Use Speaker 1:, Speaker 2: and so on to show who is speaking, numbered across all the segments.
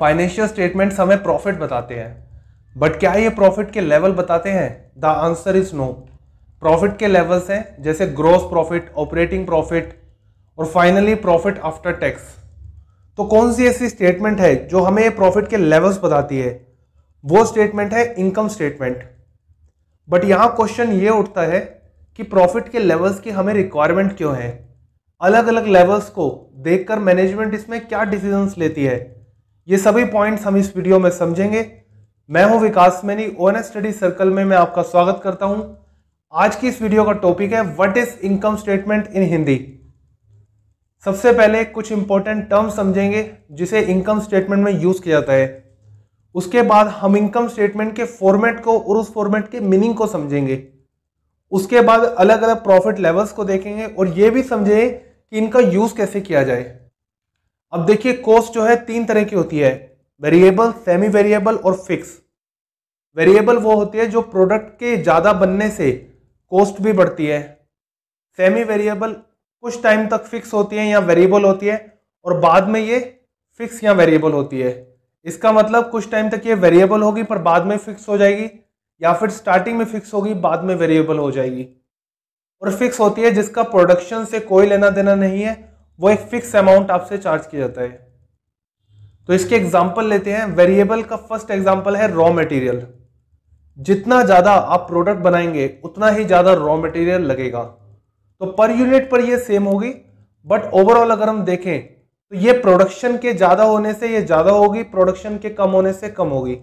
Speaker 1: financial statements हमें profit बताते हैं बट क्या ये प्रॉफिट के लेवल बताते हैं the answer is no profit के लेवल्स हैं जैसे ग्रॉस प्रॉफिट ऑपरेटिंग प्रॉफिट और फाइनली प्रॉफिट आफ्टर टैक्स तो कौन सी ऐसी स्टेटमेंट है जो हमें ये प्रॉफिट के लेवल्स बताती है वो स्टेटमेंट है इनकम स्टेटमेंट बट यहाँ क्वेश्चन ये उठता है कि प्रॉफिट के लेवल्स की हमें रिक्वायरमेंट क्यों है अलग अलग लेवल्स को देखकर मैनेजमेंट इसमें क्या डिसीजंस लेती है ये सभी पॉइंट्स हम इस वीडियो में समझेंगे मैं हूं Vikas Maini O study circle में मैं आपका स्वागत करता हूं आज की इस वीडियो का टॉपिक है what is income statement in Hindi सबसे पहले कुछ इंपॉर्टेंट टर्म समझेंगे जिसे इनकम स्टेटमेंट में यूज किया जाता है उसके बाद हम इनकम स्टेटमेंट के फॉर्मेट को और उस फॉर्मेट के मीनिंग को समझेंगे उसके बाद अलग अलग प्रॉफिट लेवल्स को देखेंगे और ये भी समझें कि इनका यूज कैसे किया जाए अब देखिए कॉस्ट जो है तीन तरह की होती है वेरिएबल सेमी वेरिएबल और फिक्स वेरिएबल वो होती है जो प्रोडक्ट के ज़्यादा बनने से कॉस्ट भी बढ़ती है सेमी वेरिएबल कुछ टाइम तक फिक्स होती है या वेरिएबल होती है और बाद में ये फिक्स या वेरिएबल होती है इसका मतलब कुछ टाइम तक ये वेरिएबल होगी पर बाद में फिक्स हो जाएगी या फिर स्टार्टिंग में फिक्स होगी बाद में वेरिएबल हो जाएगी और फिक्स होती है जिसका प्रोडक्शन से कोई लेना देना नहीं है वो एक फिक्स अमाउंट आपसे चार्ज किया जाता है तो इसके एग्जाम्पल लेते हैं वेरिएबल का फर्स्ट एग्जाम्पल है रॉ मटेरियल जितना ज़्यादा आप प्रोडक्ट बनाएंगे उतना ही ज़्यादा रॉ मटेरियल लगेगा तो पर यूनिट पर ये सेम होगी बट ओवरऑल अगर हम देखें तो ये प्रोडक्शन के ज़्यादा होने से ये ज़्यादा होगी प्रोडक्शन के कम होने से कम होगी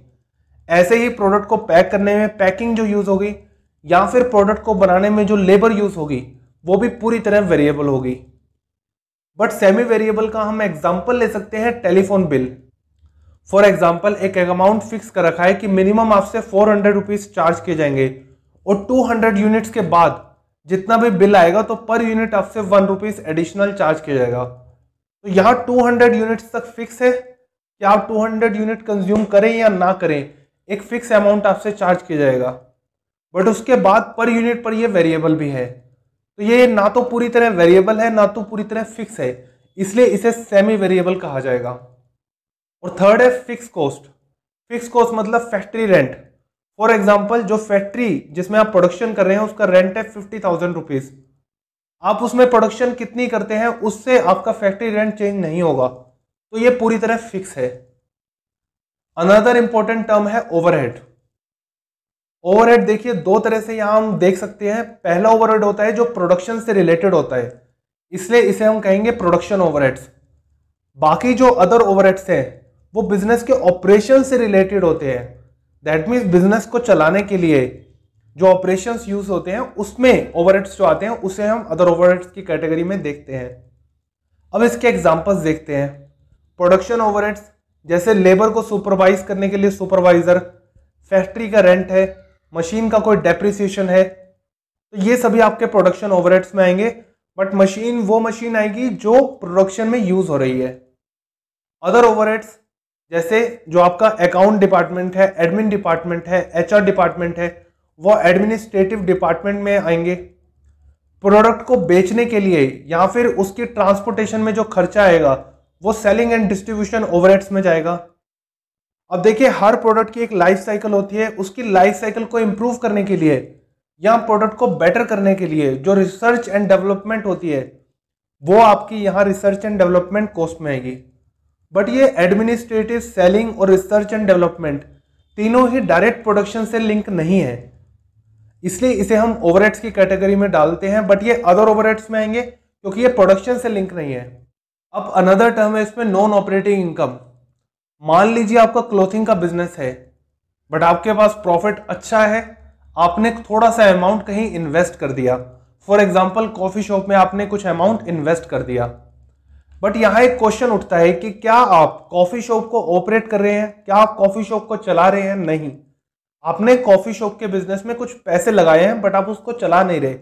Speaker 1: ऐसे ही प्रोडक्ट को पैक करने में पैकिंग जो यूज़ होगी या फिर प्रोडक्ट को बनाने में जो लेबर यूज़ होगी वो भी पूरी तरह वेरिएबल होगी बट सेमी वेरिएबल का हम एग्जाम्पल ले सकते हैं टेलीफोन बिल फॉर एग्जाम्पल एक अमाउंट फिक्स कर रखा है कि मिनिमम आपसे फोर हंड्रेड रुपीज चार्ज किए जाएंगे और टू हंड्रेड यूनिट्स के बाद जितना भी बिल आएगा तो पर यूनिट आपसे वन रुपीज एडिशनल चार्ज किया जाएगा तो यहाँ टू हंड्रेड यूनिट्स तक फिक्स है कि आप टू हंड्रेड यूनिट कंज्यूम करें या ना करें एक फिक्स अमाउंट आपसे चार्ज किया जाएगा बट उसके बाद पर यूनिट पर यह वेरिएबल भी है तो ये ना तो पूरी तरह वेरिएबल है ना तो पूरी तरह फिक्स है इसलिए इसे सेमी वेरिएबल कहा जाएगा और थर्ड है फिक्स कॉस्ट फिक्स कॉस्ट मतलब फैक्ट्री रेंट फॉर एग्जाम्पल जो फैक्ट्री जिसमें आप प्रोडक्शन कर रहे हैं उसका रेंट है फिफ्टी थाउजेंड रुपीज आप उसमें प्रोडक्शन कितनी करते हैं उससे आपका फैक्ट्री रेंट चेंज नहीं होगा तो ये पूरी तरह फिक्स है अनदर इंपॉर्टेंट टर्म है ओवरहेड ओवरहेड देखिए दो तरह से यहाँ हम देख सकते हैं पहला ओवरहेड होता है जो प्रोडक्शन से रिलेटेड होता है इसलिए इसे हम कहेंगे प्रोडक्शन ओवरहेड्स बाकी जो अदर ओवरहेड्स हैं वो बिजनेस के ऑपरेशन से रिलेटेड होते हैं दैट मीन्स बिजनेस को चलाने के लिए जो ऑपरेशंस यूज होते हैं उसमें ओवरहेड्स जो आते हैं उसे हम अदर ओवरहेड्स की कैटेगरी में देखते हैं अब इसके एग्जांपल्स देखते हैं प्रोडक्शन ओवरहेड्स जैसे लेबर को सुपरवाइज करने के लिए सुपरवाइजर फैक्ट्री का रेंट है मशीन का कोई डेप्रिसिएशन है तो ये सभी आपके प्रोडक्शन ओवरहेड्स में आएंगे बट मशीन वो मशीन आएगी जो प्रोडक्शन में यूज हो रही है अदर ओवरहेड्स जैसे जो आपका अकाउंट डिपार्टमेंट है एडमिन डिपार्टमेंट है आर डिपार्टमेंट है वो एडमिनिस्ट्रेटिव डिपार्टमेंट में आएंगे प्रोडक्ट को बेचने के लिए या फिर उसके ट्रांसपोर्टेशन में जो खर्चा आएगा वो सेलिंग एंड डिस्ट्रीब्यूशन ओवरहेड्स में जाएगा अब देखिए हर प्रोडक्ट की एक लाइफ साइकिल होती है उसकी लाइफ साइकिल को इम्प्रूव करने के लिए या प्रोडक्ट को बेटर करने के लिए जो रिसर्च एंड डेवलपमेंट होती है वो आपकी यहाँ रिसर्च एंड डेवलपमेंट कॉस्ट में आएगी बट ये एडमिनिस्ट्रेटिव सेलिंग और रिसर्च एंड डेवलपमेंट तीनों ही डायरेक्ट प्रोडक्शन से लिंक नहीं है इसलिए इसे हम ओवरहेड्स की कैटेगरी में डालते हैं बट ये अदर ओवरहेड्स में आएंगे क्योंकि ये प्रोडक्शन से लिंक नहीं है अब अनदर टर्म है इसमें नॉन ऑपरेटिंग इनकम मान लीजिए आपका क्लोथिंग का बिजनेस है बट आपके पास प्रॉफिट अच्छा है आपने थोड़ा सा अमाउंट कहीं इन्वेस्ट कर दिया फॉर एग्जाम्पल कॉफी शॉप में आपने कुछ अमाउंट इन्वेस्ट कर दिया बट यहाँ एक क्वेश्चन उठता है कि क्या आप कॉफी शॉप को ऑपरेट कर रहे हैं क्या आप कॉफी शॉप को चला रहे हैं नहीं आपने कॉफी शॉप के बिजनेस में कुछ पैसे लगाए हैं बट आप उसको चला नहीं रहे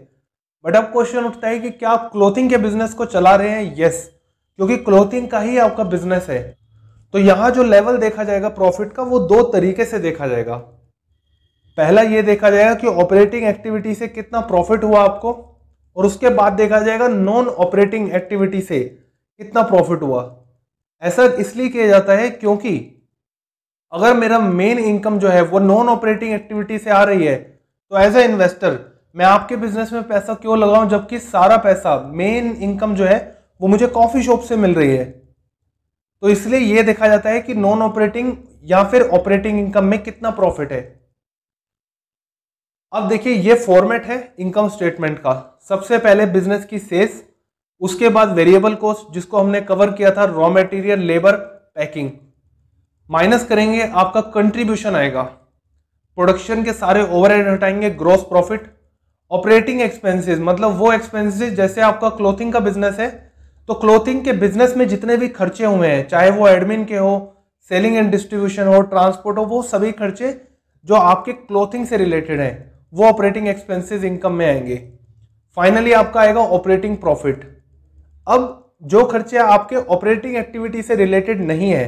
Speaker 1: बट अब क्वेश्चन उठता है कि क्या आप क्लोथिंग के बिजनेस को चला रहे हैं यस क्योंकि क्लोथिंग का ही आपका बिजनेस है तो यहां जो लेवल देखा जाएगा प्रॉफिट का वो दो तरीके से देखा जाएगा पहला ये देखा जाएगा कि ऑपरेटिंग एक्टिविटी से कितना प्रॉफिट हुआ आपको और उसके बाद देखा जाएगा नॉन ऑपरेटिंग एक्टिविटी से कितना प्रॉफिट हुआ ऐसा इसलिए किया जाता है क्योंकि अगर मेरा मेन इनकम जो है वो नॉन ऑपरेटिंग एक्टिविटी से आ रही है तो एज ए इन्वेस्टर मैं आपके बिजनेस में पैसा क्यों लगाऊं जबकि सारा पैसा मेन इनकम जो है वो मुझे कॉफी शॉप से मिल रही है तो इसलिए यह देखा जाता है कि नॉन ऑपरेटिंग या फिर ऑपरेटिंग इनकम में कितना प्रॉफिट है अब देखिए ये फॉर्मेट है इनकम स्टेटमेंट का सबसे पहले बिजनेस की सेल्स उसके बाद वेरिएबल कॉस्ट जिसको हमने कवर किया था raw material labour packing minus करेंगे आपका कंट्रीब्यूशन आएगा प्रोडक्शन के सारे ओवरहेड हटाएंगे ग्रॉस प्रॉफिट ऑपरेटिंग एक्सपेंसेस मतलब वो एक्सपेंसेस जैसे आपका क्लोथिंग का बिजनेस है तो क्लोथिंग के बिजनेस में जितने भी खर्चे हुए हैं चाहे वो एडमिन के हो सेलिंग एंड डिस्ट्रीब्यूशन हो ट्रांसपोर्ट हो वो सभी खर्चे जो आपके क्लोथिंग से रिलेटेड हैं वो ऑपरेटिंग एक्सपेंसेस इनकम में आएंगे फाइनली आपका आएगा ऑपरेटिंग प्रॉफिट अब जो खर्चे आपके ऑपरेटिंग एक्टिविटी से रिलेटेड नहीं है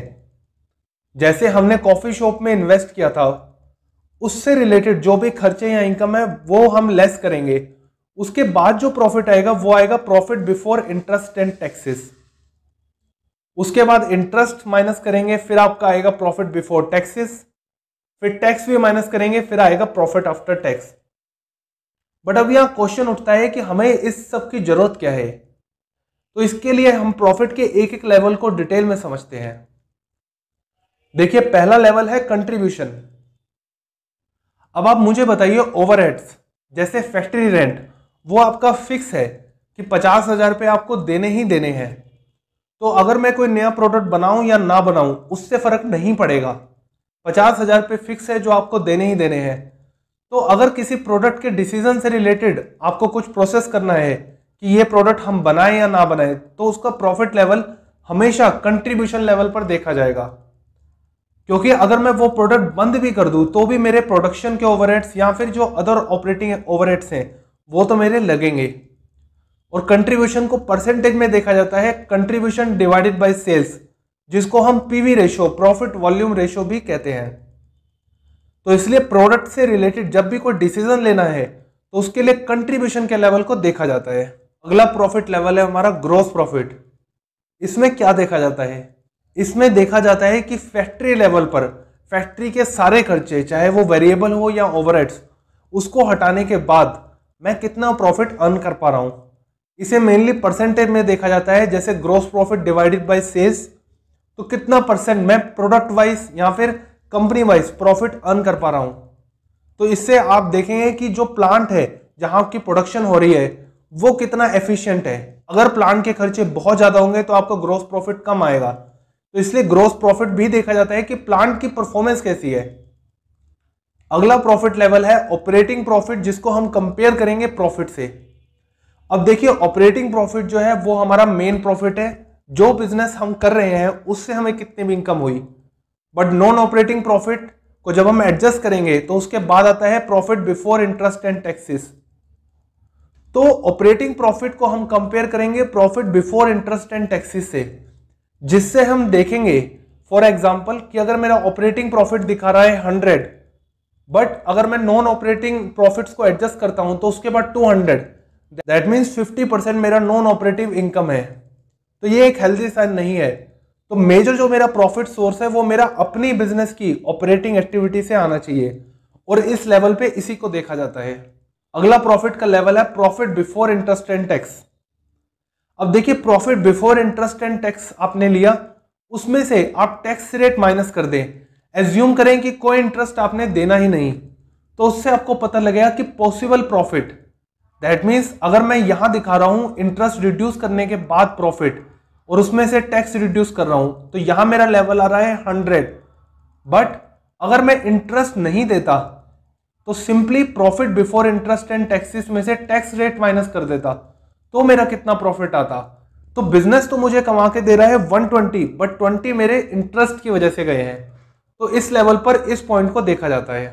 Speaker 1: जैसे हमने कॉफी शॉप में इन्वेस्ट किया था उससे रिलेटेड जो भी खर्चे या इनकम है वो हम लेस करेंगे उसके बाद जो प्रॉफिट आएगा वो आएगा profit before interest and taxes उसके बाद इंटरेस्ट माइनस करेंगे फिर आपका आएगा प्रॉफिट बिफोर टैक्सेस फिर टैक्स भी माइनस करेंगे फिर आएगा प्रॉफिट आफ्टर टैक्स बट अब यहां क्वेश्चन उठता है कि हमें इस सब की जरूरत क्या है तो इसके लिए हम प्रॉफिट के एक एक लेवल को डिटेल में समझते हैं देखिए पहला लेवल है कंट्रीब्यूशन अब आप मुझे बताइए ओवरहेड्स जैसे फैक्ट्री रेंट वो आपका फिक्स है कि पचास हज़ार रुपये आपको देने ही देने हैं तो अगर मैं कोई नया प्रोडक्ट बनाऊं या ना बनाऊं उससे फ़र्क नहीं पड़ेगा पचास हज़ार रुपये फिक्स है जो आपको देने ही देने हैं तो अगर किसी प्रोडक्ट के डिसीजन से रिलेटेड आपको कुछ प्रोसेस करना है कि ये प्रोडक्ट हम बनाएं या ना बनाएं तो उसका प्रॉफिट लेवल हमेशा कंट्रीब्यूशन लेवल पर देखा जाएगा क्योंकि अगर मैं वो प्रोडक्ट बंद भी कर दूं तो भी मेरे प्रोडक्शन के ओवरहेड्स या फिर जो अदर ऑपरेटिंग ओवरहेड्स हैं वो तो मेरे लगेंगे और कंट्रीब्यूशन को परसेंटेज में देखा जाता है कंट्रीब्यूशन डिवाइडेड बाय सेल्स जिसको हम PV ratio profit volume ratio भी कहते हैं तो इसलिए प्रोडक्ट से रिलेटेड जब भी कोई डिसीजन लेना है तो उसके लिए कंट्रीब्यूशन के लेवल को देखा जाता है अगला प्रॉफिट लेवल है हमारा ग्रोस प्रॉफिट इसमें क्या देखा जाता है इसमें देखा जाता है कि फैक्ट्री लेवल पर फैक्ट्री के सारे खर्चे चाहे वो वेरिएबल हो या ओवरहेड्स उसको हटाने के बाद मैं कितना प्रॉफिट अर्न कर पा रहा हूँ इसे मेनली परसेंटेज में देखा जाता है जैसे gross profit divided by sales तो कितना परसेंट मैं प्रोडक्ट वाइज या फिर कंपनी वाइज प्रॉफिट अर्न कर पा रहा हूँ तो इससे आप देखेंगे कि जो प्लांट है जहाँ की प्रोडक्शन हो रही है वो कितना एफिशिएंट है अगर प्लांट के खर्चे बहुत ज़्यादा होंगे तो आपका ग्रॉस प्रॉफिट कम आएगा तो इसलिए ग्रॉस प्रॉफिट भी देखा जाता है कि प्लांट की परफॉर्मेंस कैसी है अगला प्रॉफिट लेवल है ऑपरेटिंग प्रॉफिट जिसको हम कंपेयर करेंगे प्रॉफिट से अब देखिए ऑपरेटिंग प्रॉफिट जो है वो हमारा मेन प्रॉफिट है जो बिजनेस हम कर रहे हैं उससे हमें कितनी भी इनकम हुई बट नॉन ऑपरेटिंग प्रॉफिट को जब हम एडजस्ट करेंगे तो उसके बाद आता है profit before interest and taxes तो ऑपरेटिंग प्रॉफिट को हम कंपेयर करेंगे profit before interest and taxes से जिससे हम देखेंगे फॉर एग्जाम्पल कि अगर मेरा ऑपरेटिंग प्रॉफिट दिखा रहा है हंड्रेड बट अगर मैं नॉन ऑपरेटिंग प्रॉफिट्स को एडजस्ट करता हूं तो उसके बाद 200 दैट मीन्स फिफ्टी परसेंट मेरा नॉन ऑपरेटिव इनकम है तो ये एक हेल्दी साइन नहीं है तो मेजर जो मेरा प्रॉफिट सोर्स है वो मेरा अपनी बिजनेस की ऑपरेटिंग एक्टिविटी से आना चाहिए और इस लेवल पे इसी को देखा जाता है अगला प्रॉफिट का लेवल है profit before interest and tax अब देखिए profit before interest and tax आपने लिया उसमें से आप टैक्स रेट माइनस कर दें एज्यूम करें कि कोई इंटरेस्ट आपने देना ही नहीं तो उससे आपको पता लगेगा कि पॉसिबल प्रॉफिट दैट मीन्स अगर मैं यहाँ दिखा रहा हूँ इंटरेस्ट रिड्यूस करने के बाद प्रॉफिट और उसमें से टैक्स रिड्यूस कर रहा हूँ तो यहाँ मेरा लेवल आ रहा है हंड्रेड बट अगर मैं इंटरेस्ट नहीं देता तो simply profit before interest and taxes में से टैक्स रेट माइनस कर देता तो मेरा कितना प्रॉफिट आता तो बिजनेस तो मुझे कमा के दे रहा है 120 बट 20 मेरे इंटरेस्ट की वजह से गए हैं तो इस लेवल पर इस पॉइंट को देखा जाता है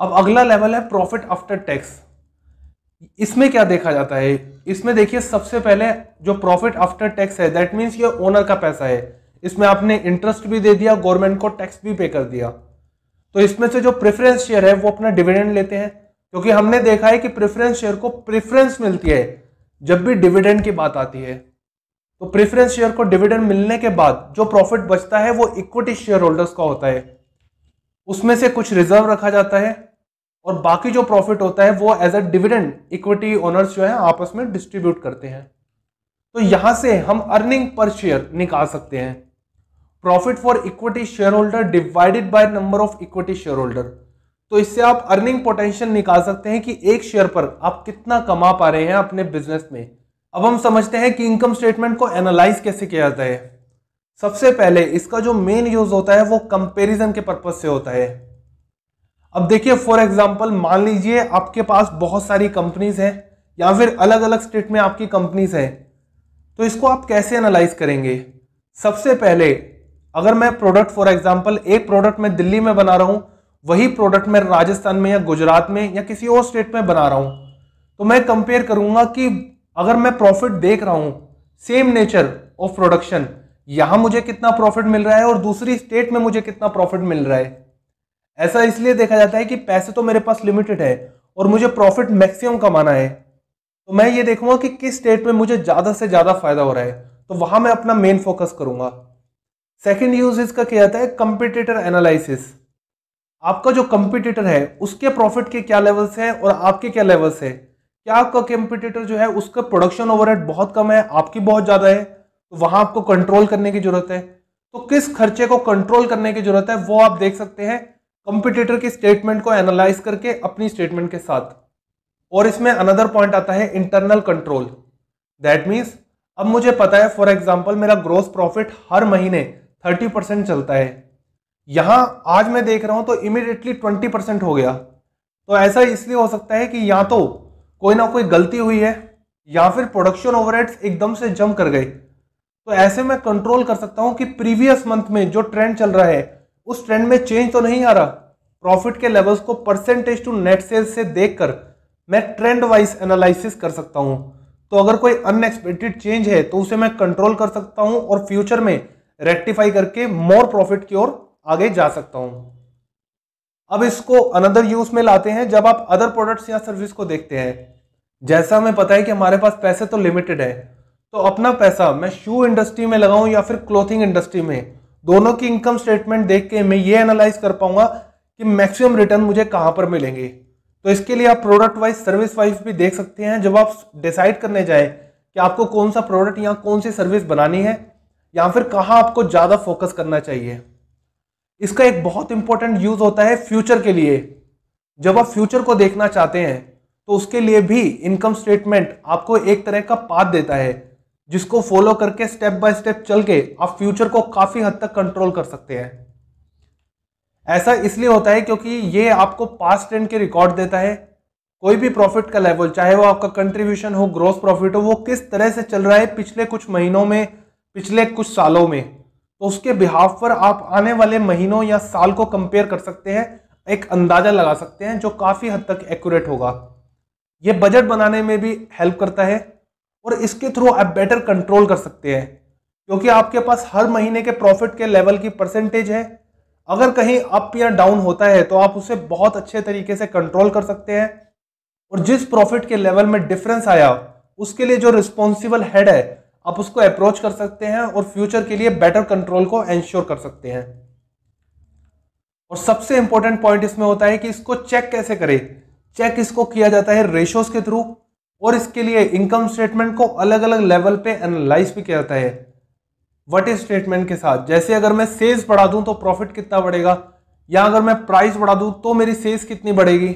Speaker 1: अब अगला लेवल है प्रॉफिट आफ्टर टैक्स इसमें क्या देखा जाता है इसमें देखिए सबसे पहले जो प्रॉफिट आफ्टर टैक्स है दैट मीन्स ये ओनर का पैसा है इसमें आपने इंटरेस्ट भी दे दिया गवर्नमेंट को टैक्स भी पे कर दिया तो इसमें से जो प्रेफरेंस शेयर है वो अपना डिविडेंड लेते हैं क्योंकि हमने देखा है कि प्रेफरेंस शेयर को प्रेफरेंस मिलती है जब भी डिविडेंड की बात आती है तो प्रेफरेंस शेयर को डिविडेंड मिलने के बाद जो प्रॉफिट बचता है वो इक्विटी शेयर होल्डर्स का होता है उसमें से कुछ रिजर्व रखा जाता है और बाकी जो प्रॉफिट होता है वो as a dividend equity owners जो है आपस में डिस्ट्रीब्यूट करते हैं तो यहां से हम अर्निंग पर शेयर निकाल सकते हैं profit for equity share holder divided by number of equity share holder तो इससे आप अर्निंग पोटेंशियल निकाल सकते हैं कि एक शेयर पर आप कितना कमा पा रहे हैं अपने बिजनेस में अब हम समझते हैं कि इनकम स्टेटमेंट को एनालाइज कैसे किया जाता है सबसे पहले इसका जो मेन यूज होता है वो कंपैरिजन के पर्पज से होता है अब देखिए फॉर एग्जांपल मान लीजिए आपके पास बहुत सारी कंपनीज हैं या फिर अलग अलग स्टेट में आपकी कंपनीज हैं तो इसको आप कैसे एनालाइज करेंगे सबसे पहले अगर मैं प्रोडक्ट फॉर एग्जाम्पल एक प्रोडक्ट मैं दिल्ली में बना रहा हूँ वही प्रोडक्ट मैं राजस्थान में या गुजरात में या किसी और स्टेट में बना रहा हूँ तो मैं कंपेयर करूंगा कि अगर मैं प्रॉफिट देख रहा हूँ सेम नेचर ऑफ प्रोडक्शन यहां मुझे कितना प्रॉफिट मिल रहा है और दूसरी स्टेट में मुझे कितना प्रॉफिट मिल रहा है ऐसा इसलिए देखा जाता है कि पैसे तो मेरे पास लिमिटेड है और मुझे प्रॉफिट मैक्सिमम कमाना है तो मैं ये देखूंगा कि किस स्टेट में मुझे ज़्यादा से ज़्यादा फायदा हो रहा है तो वहां मैं अपना मेन फोकस करूँगा सेकेंड यूज इसका किया जाता है कंपिटेटर एनालिसिस आपका जो कंपिटेटर है उसके प्रॉफिट के क्या लेवल्स हैं और आपके क्या लेवल्स हैं क्या आपका कंपिटेटर जो है उसका प्रोडक्शन ओवरहेड बहुत कम है आपकी बहुत ज़्यादा है तो वहां आपको कंट्रोल करने की ज़रूरत है तो किस खर्चे को कंट्रोल करने की ज़रूरत है वो आप देख सकते हैं कंपिटेटर की स्टेटमेंट को एनालाइज करके अपनी स्टेटमेंट के साथ और इसमें अनदर पॉइंट आता है इंटरनल कंट्रोल दैट मीन्स अब मुझे पता है फॉर एग्जाम्पल मेरा ग्रोस प्रॉफिट हर महीने थर्टी परसेंट चलता है यहां आज मैं देख रहा हूं तो इमिडिएटली ट्वेंटी परसेंट हो गया तो ऐसा इसलिए हो सकता है कि या तो कोई ना कोई गलती हुई है या फिर प्रोडक्शन ओवरहेड्स एकदम से जम कर गए तो ऐसे में कंट्रोल कर सकता हूँ कि प्रीवियस मंथ में जो ट्रेंड चल रहा है उस ट्रेंड में चेंज तो नहीं आ रहा प्रॉफिट के लेवल्स को परसेंटेज टू नेट सेल्स से देखकर मैं ट्रेंड वाइज एनालिसिस कर सकता हूँ तो अगर कोई अनएक्सपेक्टेड चेंज है तो उसे मैं कंट्रोल कर सकता हूँ और फ्यूचर में रेक्टिफाई करके मोर प्रॉफिट की ओर आगे जा सकता हूँ अब इसको अनदर यूज में लाते हैं जब आप अदर प्रोडक्ट्स या सर्विस को देखते हैं जैसा हमें पता है कि हमारे पास पैसे तो लिमिटेड है तो अपना पैसा मैं शू इंडस्ट्री में लगाऊं या फिर क्लोथिंग इंडस्ट्री में दोनों की इनकम स्टेटमेंट देख के मैं ये एनालाइज कर पाऊंगा कि मैक्सिमम रिटर्न मुझे कहाँ पर मिलेंगे तो इसके लिए आप प्रोडक्ट वाइज सर्विस वाइज भी देख सकते हैं जब आप डिसाइड करने जाए कि आपको कौन सा प्रोडक्ट या कौन सी सर्विस बनानी है या फिर कहाँ आपको ज़्यादा फोकस करना चाहिए इसका एक बहुत इंपॉर्टेंट यूज होता है फ्यूचर के लिए जब आप फ्यूचर को देखना चाहते हैं तो उसके लिए भी इनकम स्टेटमेंट आपको एक तरह का पाथ देता है जिसको फॉलो करके स्टेप बाय स्टेप चल के आप फ्यूचर को काफ़ी हद तक कंट्रोल कर सकते हैं ऐसा इसलिए होता है क्योंकि ये आपको पास्ट ट्रेंड के रिकॉर्ड देता है कोई भी प्रॉफिट का लेवल चाहे वो आपका कंट्रीब्यूशन हो ग्रोथ प्रॉफिट हो वो किस तरह से चल रहा है पिछले कुछ महीनों में पिछले कुछ सालों में तो उसके बिहाफ पर आप आने वाले महीनों या साल को कंपेयर कर सकते हैं एक अंदाजा लगा सकते हैं जो काफ़ी हद तक एक्यूरेट होगा ये बजट बनाने में भी हेल्प करता है और इसके थ्रू आप बेटर कंट्रोल कर सकते हैं क्योंकि आपके पास हर महीने के प्रॉफिट के लेवल की परसेंटेज है अगर कहीं अप या डाउन होता है तो आप उसे बहुत अच्छे तरीके से कंट्रोल कर सकते हैं और जिस प्रॉफिट के लेवल में डिफरेंस आया उसके लिए जो रिस्पॉन्सिबल हेड है आप उसको अप्रोच कर सकते हैं और फ्यूचर के लिए बेटर कंट्रोल को एंश्योर कर सकते हैं और सबसे इंपॉर्टेंट पॉइंट इसमें होता है कि इसको चेक कैसे करें चेक इसको किया जाता है रेशोस के थ्रू और इसके लिए इनकम स्टेटमेंट को अलग अलग लेवल पे एनालाइज भी किया जाता है वट इज स्टेटमेंट के साथ जैसे अगर मैं सेल्स बढ़ा दूं तो प्रॉफिट कितना बढ़ेगा या अगर मैं प्राइस बढ़ा दूं तो मेरी सेल्स कितनी बढ़ेगी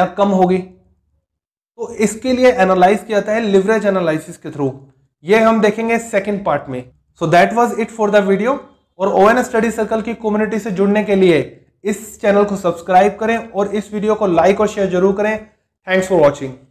Speaker 1: या कम होगी तो इसके लिए एनालाइज किया जाता है लिवरेज एनालिस के थ्रू ये हम देखेंगे सेकेंड पार्ट में so that was it for the video और ओ एन स्टडी सर्कल की कम्युनिटी से जुड़ने के लिए इस चैनल को सब्सक्राइब करें और इस वीडियो को लाइक और शेयर जरूर करें थैंक्स फॉर वॉचिंग